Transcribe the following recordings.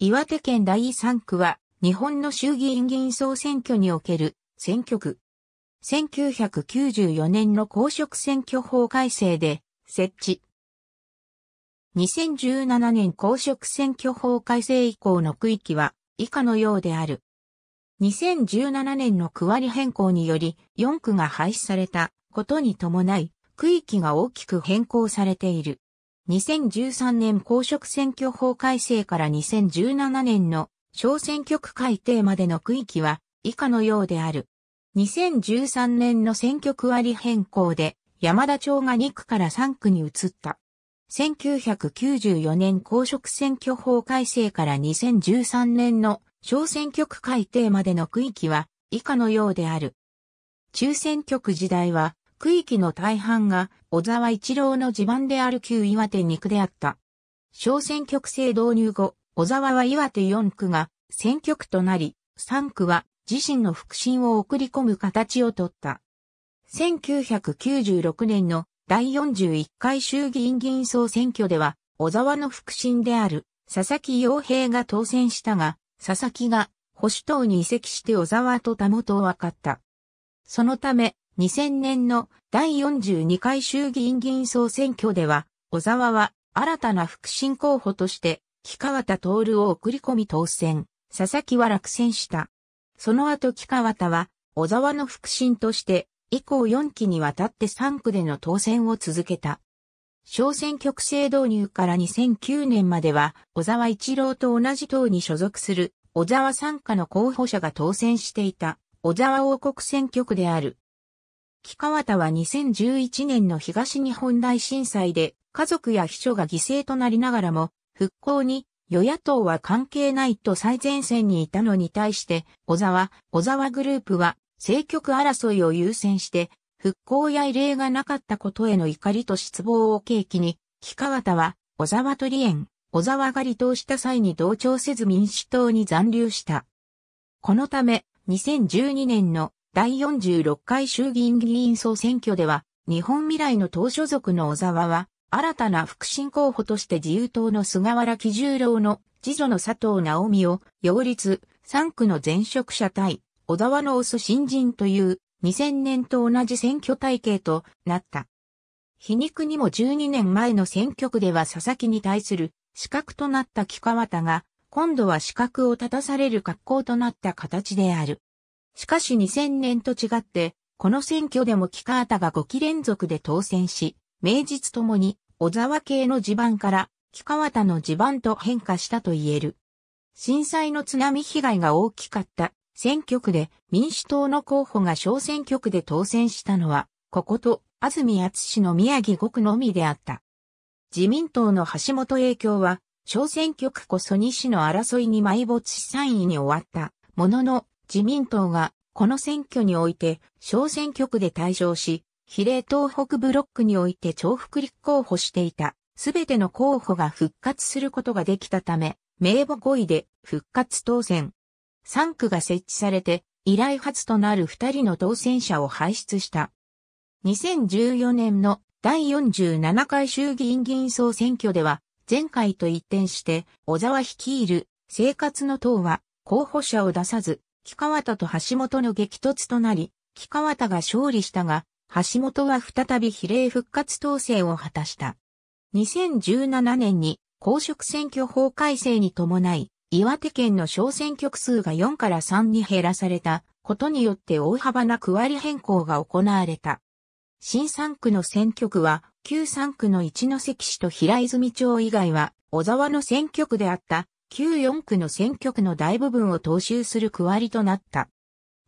岩手県第3区は、日本の衆議院議員総選挙における選挙区。1994年の公職選挙法改正で設置。2017年公職選挙法改正以降の区域は以下のようである。2017年の区割変更により4区が廃止されたことに伴い区域が大きく変更されている。2013年公職選挙法改正から2017年の小選挙区改定までの区域は以下のようである。2013年の選挙区割変更で山田町が2区から3区に移った。1994年公職選挙法改正から2013年の小選挙区改定までの区域は以下のようである。中選挙区時代は区域の大半が小沢一郎の地盤である旧岩手2区であった。小選挙区制導入後、小沢は岩手4区が選挙区となり、3区は自身の腹心を送り込む形をとった。1996年の第41回衆議院議員総選挙では、小沢の腹心である佐々木洋平が当選したが、佐々木が保守党に移籍して小沢と田元を分かった。そのため、2000年の第42回衆議院議員総選挙では、小沢は新たな副審候補として、木川田徹を送り込み当選、佐々木は落選した。その後木川田は、小沢の副審として、以降4期にわたって3区での当選を続けた。小選挙区制導入から2009年までは、小沢一郎と同じ党に所属する、小沢参加の候補者が当選していた、小沢王国選挙区である。木川田は2011年の東日本大震災で家族や秘書が犠牲となりながらも、復興に与野党は関係ないと最前線にいたのに対して、小沢、小沢グループは政局争いを優先して、復興や異例がなかったことへの怒りと失望を契機に、木川田は小沢とエン、小沢が離党した際に同調せず民主党に残留した。このため、2012年の第46回衆議院議員総選挙では、日本未来の党所属の小沢は、新たな副審候補として自由党の菅原喜重郎の次女の佐藤直美を、擁立、3区の前職者対、小沢のオス新人という、2000年と同じ選挙体系となった。皮肉にも12年前の選挙区では佐々木に対する資格となった木川田が、今度は資格を立たされる格好となった形である。しかし2000年と違って、この選挙でも木川田が5期連続で当選し、名実ともに小沢系の地盤から木川田の地盤と変化したと言える。震災の津波被害が大きかった選挙区で民主党の候補が小選挙区で当選したのは、ここと安住厚氏の宮城5区のみであった。自民党の橋本影響は、小選挙区こそ西の争いに埋没し3位に終わった。ものの、自民党がこの選挙において小選挙区で退場し、比例東北ブロックにおいて重複立候補していたすべての候補が復活することができたため、名簿5位で復活当選。3区が設置されて、以来初となる2人の当選者を輩出した。2014年の第47回衆議院議員総選挙では、前回と一転して、小沢率いる生活の党は候補者を出さず、木川田と橋本の激突となり、木川田が勝利したが、橋本は再び比例復活統制を果たした。2017年に公職選挙法改正に伴い、岩手県の小選挙区数が4から3に減らされたことによって大幅な区割り変更が行われた。新3区の選挙区は、旧3区の一関市と平泉町以外は、小沢の選挙区であった旧4区の選挙区の大部分を踏襲する区割りとなった。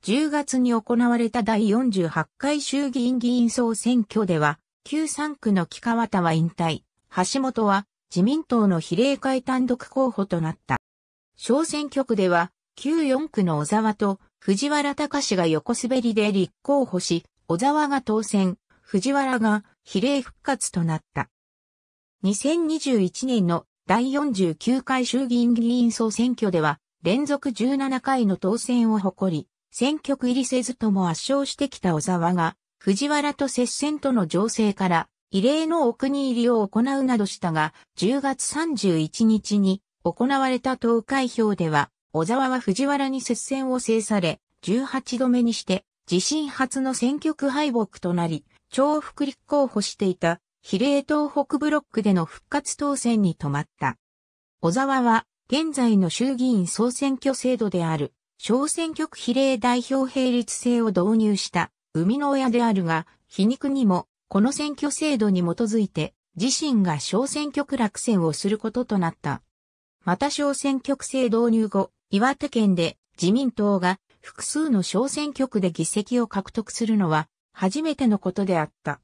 10月に行われた第48回衆議院議員総選挙では、旧3区の木川田は引退、橋本は自民党の比例会単独候補となった。小選挙区では、旧4区の小沢と藤原隆が横滑りで立候補し、小沢が当選、藤原が比例復活となった。2021年の第49回衆議院議員総選挙では、連続17回の当選を誇り、選挙区入りせずとも圧勝してきた小沢が、藤原と接戦との情勢から、異例のお国入りを行うなどしたが、10月31日に行われた投開票では、小沢は藤原に接戦を制され、18度目にして、自身初の選挙区敗北となり、重複立候補していた比例東北ブロックでの復活当選に止まった。小沢は、現在の衆議院総選挙制度である、小選挙区比例代表並立制を導入した、生みの親であるが、皮肉にも、この選挙制度に基づいて、自身が小選挙区落選をすることとなった。また小選挙区制導入後、岩手県で自民党が複数の小選挙区で議席を獲得するのは初めてのことであった。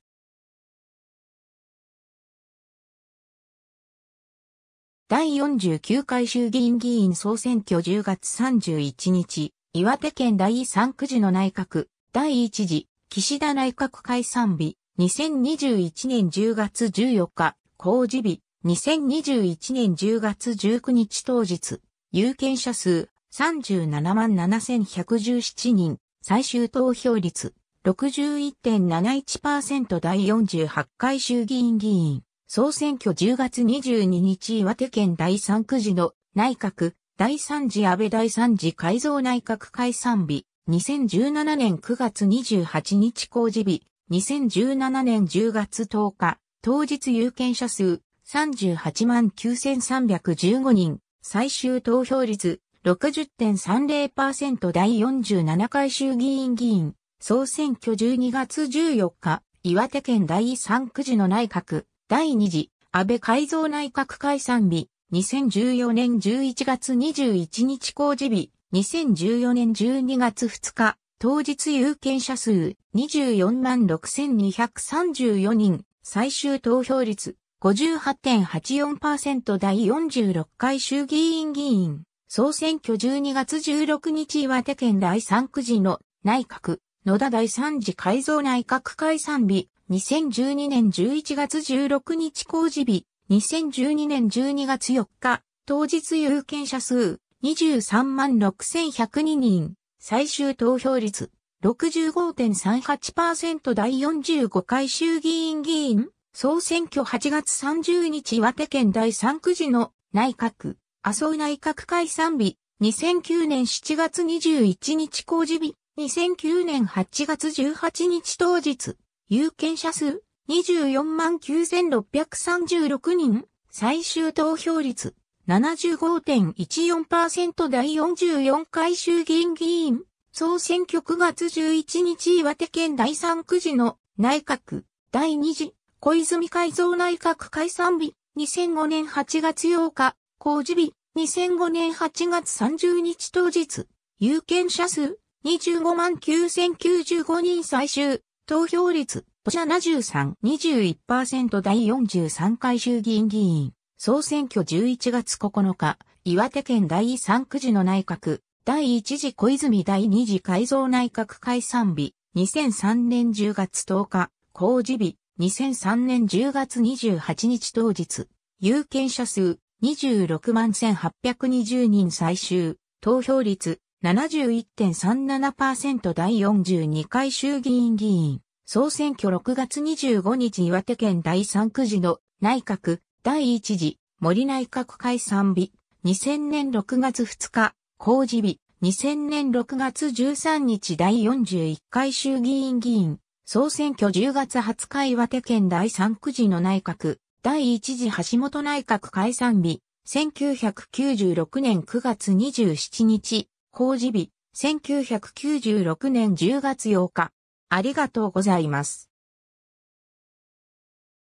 第49回衆議院議員総選挙10月31日、岩手県第3区時の内閣、第1次、岸田内閣解散日、2021年10月14日、公示日、2021年10月19日当日、有権者数37万7117人、最終投票率61.71%第48回衆議院議員。総選挙10月22日岩手県第3区時の内閣第3次安倍第3次改造内閣解散日2017年9月28日公示日2017年10月10日当日有権者数38万9315人最終投票率60.30%第47回衆議院議員総選挙12月14日岩手県第3区時の内閣第2次安倍改造内閣解散日、2014年11月21日公示日、2014年12月2日、当日有権者数24万6234人、最終投票率58.84%第46回衆議院議員、総選挙12月16日岩手県第3区時の内閣、野田第3次改造内閣解散日、2012年11月16日公示日、2012年12月4日、当日有権者数23万6102人、最終投票率65.38%第45回衆議院議員、総選挙8月30日岩手県第3区時の内閣、麻生内閣解散日、2009年7月21日公示日、2009年8月18日当日。有権者数249,636人、最終投票率75.14%第44回衆議院議員、総選挙9月11日岩手県第3区時の内閣、第2次、小泉改造内閣解散日、2005年8月8日、公示日、2005年8月30日当日、有権者数25万9095人最終、投票率、ポシャ73、21%第43回衆議院議員、総選挙11月9日、岩手県第3区時の内閣、第1次小泉第2次改造内閣解散日、2003年10月10日、公示日、2003年10月28日当日、有権者数、26万1820人最終、投票率71.37%第42回衆議院議員、総選挙6月25日岩手県第3区時の内閣第1次森内閣解散日2000年6月2日公示日2000年6月13日第41回衆議院議員総選挙10月20日岩手県第3区時の内閣第1次橋本内閣解散日1996年9月27日公示日1996年10月8日ありがとうございます。